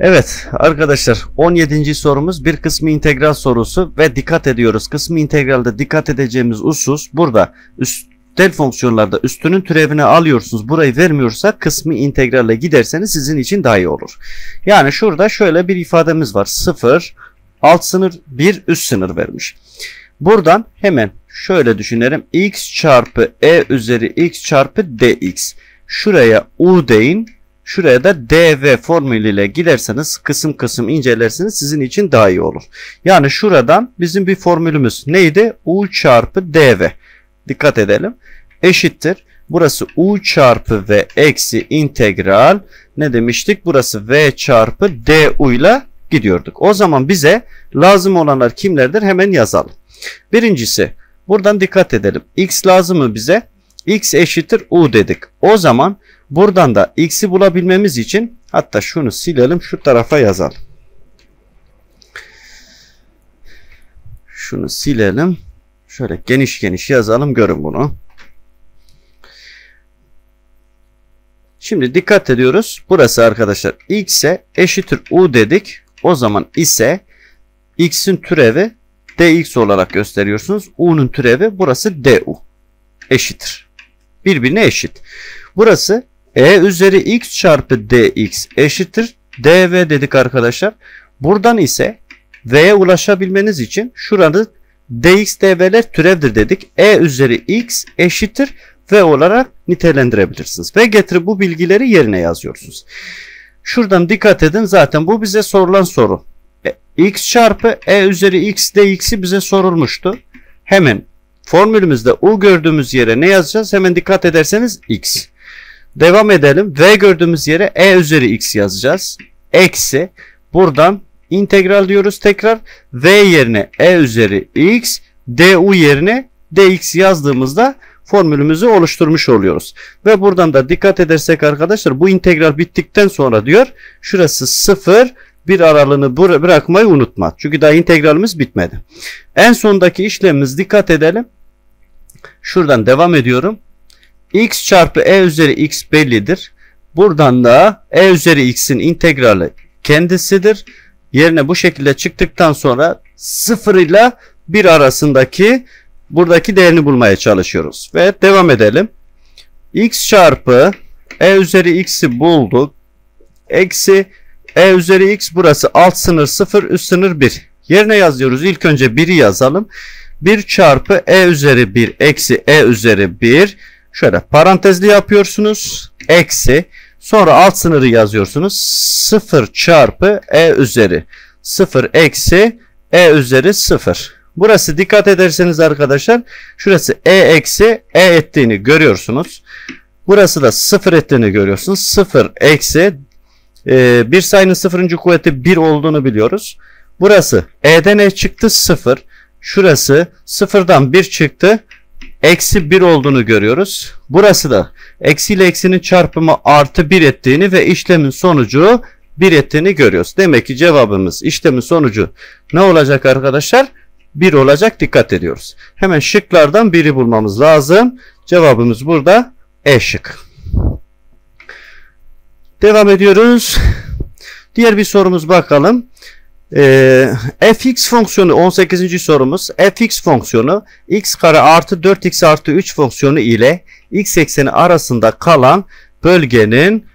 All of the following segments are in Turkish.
Evet arkadaşlar 17. sorumuz bir kısmı integral sorusu ve dikkat ediyoruz. Kısmı integralde dikkat edeceğimiz usus burada üstel fonksiyonlarda üstünün türevini alıyorsunuz. Burayı vermiyorsa kısmı integralle giderseniz sizin için daha iyi olur. Yani şurada şöyle bir ifademiz var. 0 alt sınır 1 üst sınır vermiş. Buradan hemen şöyle düşünelim. x çarpı e üzeri x çarpı dx. Şuraya u deyin Şuraya da DV formülüyle giderseniz kısım kısım incelersiniz sizin için daha iyi olur. Yani şuradan bizim bir formülümüz neydi? U çarpı DV. Dikkat edelim. Eşittir. Burası u çarpı v eksi integral ne demiştik? Burası v çarpı du ile gidiyorduk. O zaman bize lazım olanlar kimlerdir? Hemen yazalım. Birincisi buradan dikkat edelim. x lazım mı bize? x eşittir u dedik. O zaman Buradan da x'i bulabilmemiz için hatta şunu silelim şu tarafa yazalım. Şunu silelim. Şöyle geniş geniş yazalım görün bunu. Şimdi dikkat ediyoruz. Burası arkadaşlar x'e eşittir u dedik. O zaman ise x'in türevi dx olarak gösteriyorsunuz. u'nun türevi burası du eşittir. Birbirine eşit. Burası e üzeri x çarpı dx eşittir dv dedik arkadaşlar. Buradan ise v'ye ulaşabilmeniz için şuranı dx dv'ler türevdir dedik. E üzeri x eşittir v olarak nitelendirebilirsiniz. Ve getir bu bilgileri yerine yazıyorsunuz. Şuradan dikkat edin zaten bu bize sorulan soru. E, x çarpı e üzeri x dx'i bize sorulmuştu. Hemen formülümüzde u gördüğümüz yere ne yazacağız? Hemen dikkat ederseniz x. Devam edelim. V gördüğümüz yere E üzeri X yazacağız. Eksi. Buradan integral diyoruz tekrar. V yerine E üzeri X. Du yerine dx yazdığımızda formülümüzü oluşturmuş oluyoruz. Ve buradan da dikkat edersek arkadaşlar bu integral bittikten sonra diyor şurası 0 bir aralığını bırakmayı unutma. Çünkü daha integralimiz bitmedi. En sondaki işlemimiz dikkat edelim. Şuradan devam ediyorum x çarpı e üzeri x bellidir. Buradan da e üzeri x'in integrali kendisidir. Yerine bu şekilde çıktıktan sonra 0 ile 1 arasındaki buradaki değerini bulmaya çalışıyoruz. Ve devam edelim. x çarpı e üzeri x'i bulduk. Eksi e üzeri x burası alt sınır 0 üst sınır 1. Yerine yazıyoruz. İlk önce 1'i yazalım. 1 çarpı e üzeri 1 eksi e üzeri 1 Şöyle parantezli yapıyorsunuz. Eksi. Sonra alt sınırı yazıyorsunuz. 0 çarpı e üzeri. 0 eksi e üzeri 0. Burası dikkat ederseniz arkadaşlar şurası e eksi e ettiğini görüyorsunuz. Burası da 0 ettiğini görüyorsunuz. 0 eksi e, bir sayının sıfırıncı kuvveti 1 olduğunu biliyoruz. Burası e'den e çıktı 0. Şurası 0'dan 1 çıktı eksi 1 olduğunu görüyoruz. Burası da eksi ile eksinin çarpımı artı 1 ettiğini ve işlemin sonucu 1 ettiğini görüyoruz. Demek ki cevabımız işlemin sonucu ne olacak arkadaşlar? 1 olacak dikkat ediyoruz. Hemen şıklardan biri bulmamız lazım. Cevabımız burada E şık. Devam ediyoruz. Diğer bir sorumuz bakalım. E, fx fonksiyonu 18. sorumuz. fx fonksiyonu x kare artı 4x artı 3 fonksiyonu ile x ekseni arasında kalan bölgenin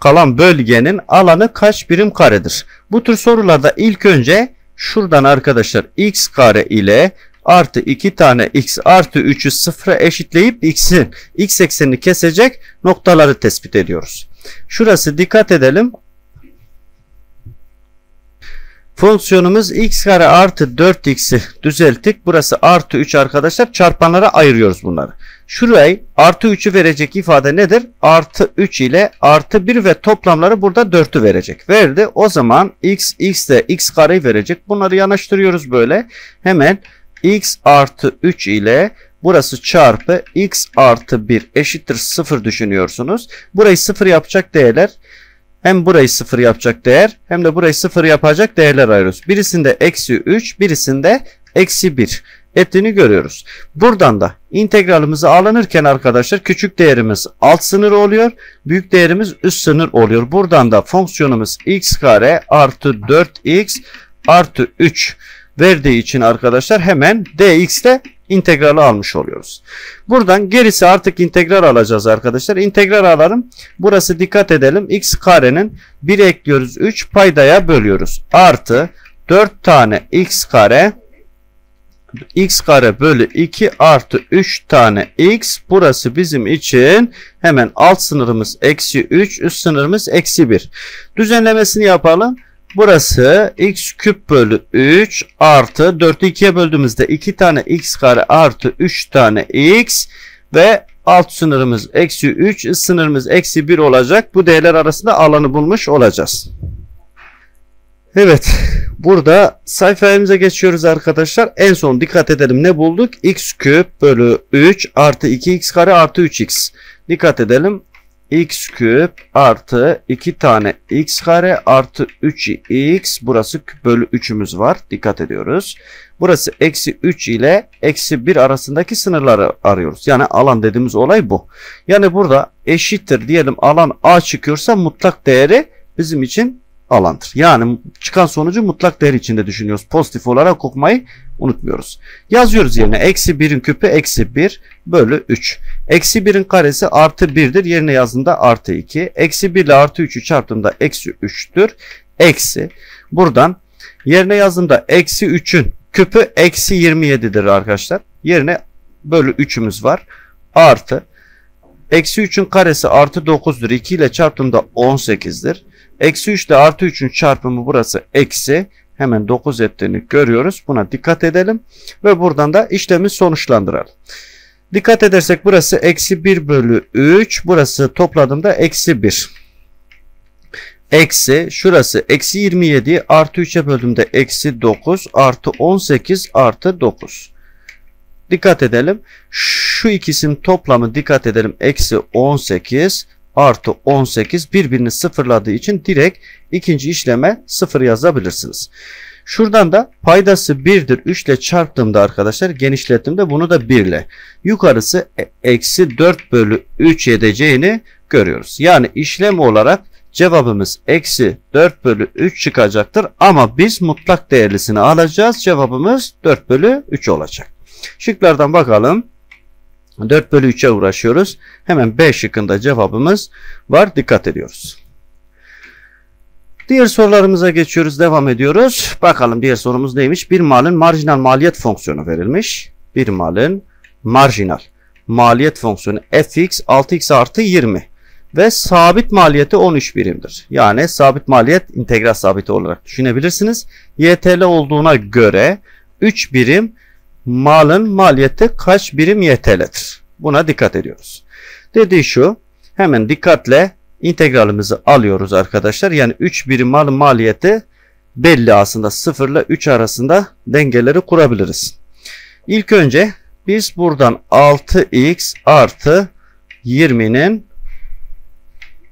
kalan bölgenin alanı kaç birim karedir? Bu tür sorularda ilk önce şuradan arkadaşlar x kare ile artı 2 tane x artı 3'ü sıfıra eşitleyip x'in x eksenini kesecek noktaları tespit ediyoruz. Şurası dikkat edelim Fonksiyonumuz x kare artı 4x'i düzelttik. Burası artı 3 arkadaşlar. Çarpanlara ayırıyoruz bunları. Şurayı artı 3'ü verecek ifade nedir? Artı 3 ile artı 1 ve toplamları burada 4'ü verecek. Verdi. O zaman x, x de x kareyi verecek. Bunları yanaştırıyoruz böyle. Hemen x artı 3 ile Burası çarpı x artı 1 eşittir 0 düşünüyorsunuz. Burayı 0 yapacak değerler hem burayı sıfır yapacak değer hem de burayı sıfır yapacak değerler ayırıyoruz. Birisinde eksi 3 birisinde eksi 1 ettiğini görüyoruz. Buradan da integralimizi alınırken arkadaşlar küçük değerimiz alt sınır oluyor. Büyük değerimiz üst sınır oluyor. Buradan da fonksiyonumuz x kare artı 4x artı 3 verdiği için arkadaşlar hemen dx'te integrali almış oluyoruz. Buradan gerisi artık integral alacağız arkadaşlar. İntegral alalım. Burası dikkat edelim. x karenin 1 ekliyoruz 3 paydaya bölüyoruz. Artı 4 tane x kare x kare bölü 2 artı 3 tane x burası bizim için hemen alt sınırımız eksi 3 üst sınırımız eksi 1 düzenlemesini yapalım Burası x küp bölü 3 artı 4'ü 2'ye böldüğümüzde 2 tane x kare artı 3 tane x ve alt sınırımız eksi 3 sınırımız eksi 1 olacak. Bu değerler arasında alanı bulmuş olacağız. Evet burada sayfamıza geçiyoruz arkadaşlar. En son dikkat edelim ne bulduk? x küp bölü 3 artı 2x kare artı 3x. Dikkat edelim x küp artı 2 tane x kare artı 3x burası bölü 3'ümüz var. Dikkat ediyoruz. Burası eksi 3 ile eksi 1 arasındaki sınırları arıyoruz. Yani alan dediğimiz olay bu. Yani burada eşittir diyelim alan a çıkıyorsa mutlak değeri bizim için alandır. Yani çıkan sonucu mutlak değer içinde düşünüyoruz. Pozitif olarak okumayı unutmuyoruz. Yazıyoruz yerine eksi 1'in küpü eksi 1 bölü 3. Eksi 1'in karesi artı 1'dir. Yerine yazdığında artı 2. Eksi 1 ile artı 3'ü çarptığımda eksi 3'tür. Eksi. Buradan yerine yazdığımda eksi 3'ün küpü eksi 27'dir arkadaşlar. Yerine bölü 3'ümüz var. Artı Eksi 3'ün karesi artı 9'dur. 2 ile çarptığımda 18'dir. Eksi 3 ile artı 3'ün çarpımı burası eksi. Hemen 9 ettiğini görüyoruz. Buna dikkat edelim. Ve buradan da işlemi sonuçlandıralım. Dikkat edersek burası eksi 1 bölü 3. Burası topladığımda eksi 1. Eksi şurası eksi 27 artı 3'e böldüğümde eksi 9 artı 18 artı 9. Dikkat edelim. Şu ikisinin toplamı dikkat edelim eksi 18 artı 18 birbirini sıfırladığı için direkt ikinci işleme sıfır yazabilirsiniz. Şuradan da paydası 1'dir 3 ile çarptığımda arkadaşlar genişlettiğimde bunu da 1 ile yukarısı e, eksi 4 bölü 3 edeceğini görüyoruz. Yani işlem olarak cevabımız eksi 4 bölü 3 çıkacaktır ama biz mutlak değerlisini alacağız cevabımız 4 bölü 3 olacak. Şıklardan bakalım. 4 bölü 3'e uğraşıyoruz. Hemen B şıkkında cevabımız var. Dikkat ediyoruz. Diğer sorularımıza geçiyoruz. Devam ediyoruz. Bakalım diğer sorumuz neymiş? Bir malın marjinal maliyet fonksiyonu verilmiş. Bir malın marjinal maliyet fonksiyonu fx 6x artı 20 ve sabit maliyeti 13 birimdir. Yani sabit maliyet integral sabiti olarak düşünebilirsiniz. YTL olduğuna göre 3 birim malın maliyeti kaç birim yeteledir? Buna dikkat ediyoruz. Dediği şu hemen dikkatle integralimizi alıyoruz arkadaşlar. Yani 3 birim mal maliyeti belli aslında 0 ile 3 arasında dengeleri kurabiliriz. İlk önce biz buradan 6x artı 20'nin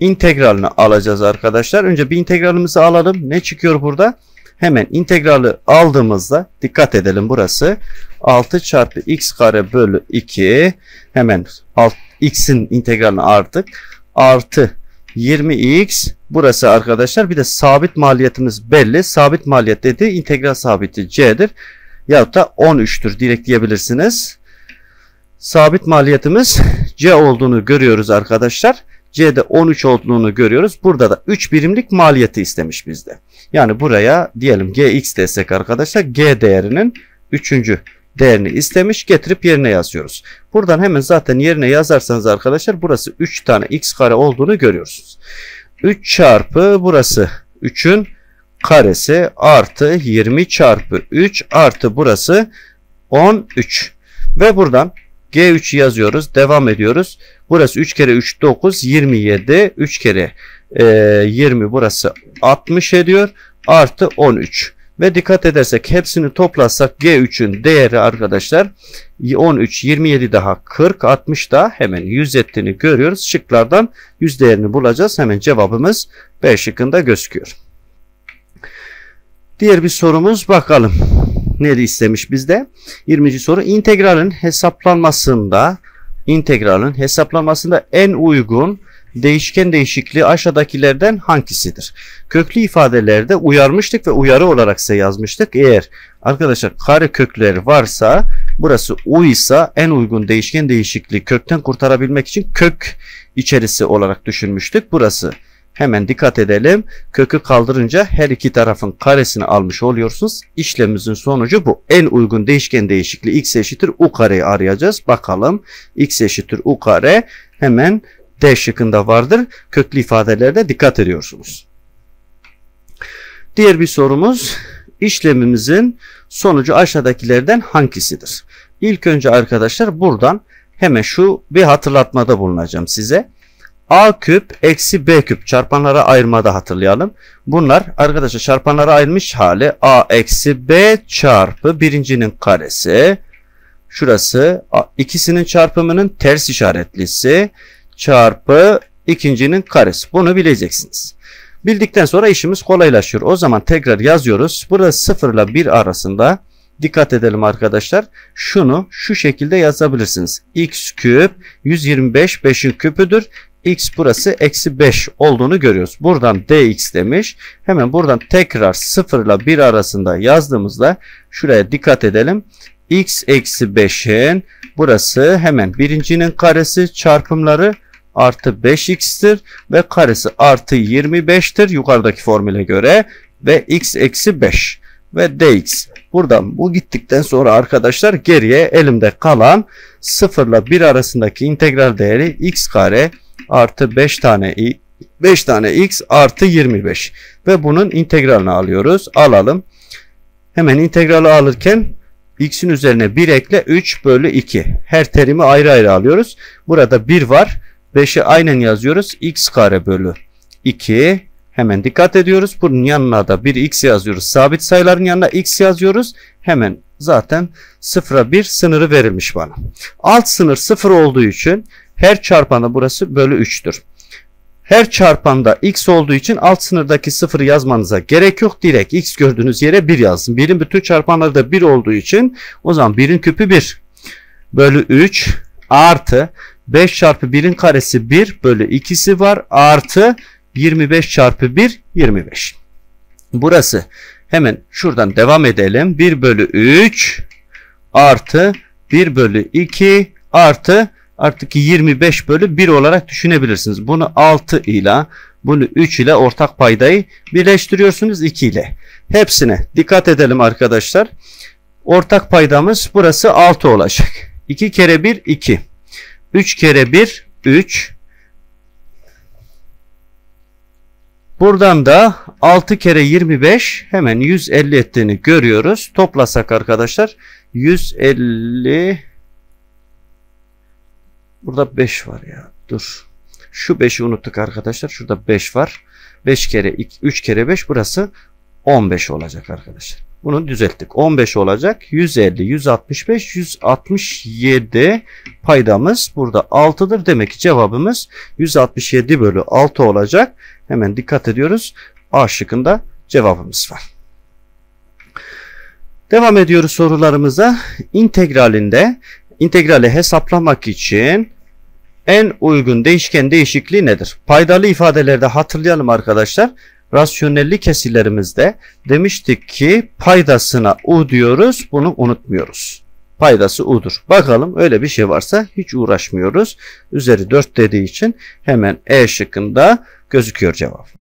integralini alacağız arkadaşlar. Önce bir integralimizi alalım. Ne çıkıyor burada? Hemen integrali aldığımızda dikkat edelim burası 6 çarpı x kare bölü 2 hemen alt, x'in integralini artık artı 20x burası arkadaşlar bir de sabit maliyetimiz belli sabit maliyet dedi integral sabiti c'dir ya da 13'tür direkt diyebilirsiniz sabit maliyetimiz c olduğunu görüyoruz arkadaşlar C'de 13 olduğunu görüyoruz. Burada da 3 birimlik maliyeti istemiş bizde. Yani buraya diyelim gx desek arkadaşlar g değerinin 3. değerini istemiş getirip yerine yazıyoruz. Buradan hemen zaten yerine yazarsanız arkadaşlar burası 3 tane x kare olduğunu görüyorsunuz. 3 çarpı burası 3'ün karesi artı 20 çarpı 3 artı burası 13 ve buradan G3 yazıyoruz devam ediyoruz. Burası 3 kere 3 9 27 3 kere e, ee, 20 burası 60 ediyor. Artı 13. Ve dikkat edersek hepsini toplasak G3'ün değeri arkadaşlar 13, 27 daha 40, 60 da hemen 100 ettiğini görüyoruz. Şıklardan 100 değerini bulacağız. Hemen cevabımız B şıkkında gözüküyor. Diğer bir sorumuz bakalım. Ne istemiş bizde? 20. soru integralin hesaplanmasında integralin hesaplanmasında en uygun değişken değişikliği aşağıdakilerden hangisidir? Köklü ifadelerde uyarmıştık ve uyarı olarak ise yazmıştık. Eğer arkadaşlar kare kökleri varsa burası u ise en uygun değişken değişikliği kökten kurtarabilmek için kök içerisi olarak düşünmüştük. Burası Hemen dikkat edelim. Kökü kaldırınca her iki tarafın karesini almış oluyorsunuz. İşlemimizin sonucu bu. En uygun değişken değişikliği x eşittir u kareyi arayacağız. Bakalım x eşittir u kare hemen D şıkkında vardır. Köklü ifadelerde dikkat ediyorsunuz. Diğer bir sorumuz işlemimizin sonucu aşağıdakilerden hangisidir? İlk önce arkadaşlar buradan hemen şu bir hatırlatmada bulunacağım size. A küp eksi B küp çarpanlara ayırmada hatırlayalım. Bunlar arkadaşlar çarpanlara ayrılmış hali A eksi B çarpı birincinin karesi. Şurası ikisinin çarpımının ters işaretlisi çarpı ikincinin karesi. Bunu bileceksiniz. Bildikten sonra işimiz kolaylaşıyor. O zaman tekrar yazıyoruz. Burada 0 ile 1 arasında dikkat edelim arkadaşlar. Şunu şu şekilde yazabilirsiniz. x küp 125 5'in küpüdür. x burası eksi 5 olduğunu görüyoruz. Buradan dx demiş. Hemen buradan tekrar 0 ile 1 arasında yazdığımızda şuraya dikkat edelim. x eksi 5'in burası hemen birincinin karesi çarpımları artı 5x'tir ve karesi artı 25'tir yukarıdaki formüle göre ve x eksi 5 ve dx. Buradan bu gittikten sonra arkadaşlar geriye elimde kalan 0 ile 1 arasındaki integral değeri x kare artı 5 tane i 5 tane x artı 25 ve bunun integralini alıyoruz. Alalım. Hemen integrali alırken x'in üzerine 1 ekle 3 bölü 2. Her terimi ayrı ayrı alıyoruz. Burada 1 var. 5'i aynen yazıyoruz. x kare bölü 2. Hemen dikkat ediyoruz. Bunun yanına da bir x yazıyoruz. Sabit sayıların yanına x yazıyoruz. Hemen zaten 0'a 1 sınırı verilmiş bana. Alt sınır 0 olduğu için her çarpanda burası bölü 3'tür. Her çarpanda x olduğu için alt sınırdaki 0'ı yazmanıza gerek yok. Direkt x gördüğünüz yere 1 yazın. 1'in bütün çarpanları da 1 olduğu için o zaman 1'in küpü 1 bölü 3 artı 5 çarpı 1'in karesi 1 bölü 2'si var. Artı 25 çarpı 1 25. Burası hemen şuradan devam edelim. 1 bölü 3 artı 1 bölü 2 artı artık 25 bölü 1 olarak düşünebilirsiniz. Bunu 6 ile bunu 3 ile ortak paydayı birleştiriyorsunuz 2 ile. Hepsine dikkat edelim arkadaşlar. Ortak paydamız burası 6 olacak. 2 kere 1 2. 3 kere 1 3 Buradan da 6 kere 25 hemen 150 ettiğini görüyoruz. Toplasak arkadaşlar 150 Burada 5 var ya. Dur. Şu 5'i unuttuk arkadaşlar. Şurada 5 var. 5 kere 3 kere 5 burası 15 olacak arkadaşlar. Bunu düzelttik. 15 olacak. 150, 165, 167 paydamız burada 6'dır. Demek ki cevabımız 167 bölü 6 olacak. Hemen dikkat ediyoruz. A şıkkında cevabımız var. Devam ediyoruz sorularımıza. İntegralinde integrali hesaplamak için en uygun değişken değişikliği nedir? Paydalı ifadelerde hatırlayalım arkadaşlar. Rasyonelli kesirlerimizde demiştik ki paydasına u diyoruz bunu unutmuyoruz. Paydası u'dur. Bakalım öyle bir şey varsa hiç uğraşmıyoruz. Üzeri 4 dediği için hemen E şıkkında gözüküyor cevap.